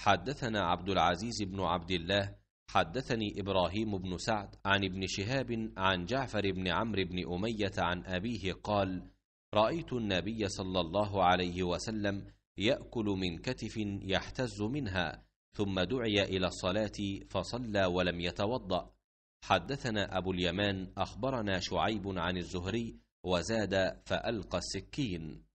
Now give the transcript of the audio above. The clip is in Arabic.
حدثنا عبد العزيز بن عبد الله حدثني إبراهيم بن سعد عن ابن شهاب عن جعفر بن عمرو بن أمية عن أبيه قال رأيت النبي صلى الله عليه وسلم يأكل من كتف يحتز منها ثم دعي إلى الصلاة فصلى ولم يتوضأ حدثنا أبو اليمان أخبرنا شعيب عن الزهري وزاد فألقى السكين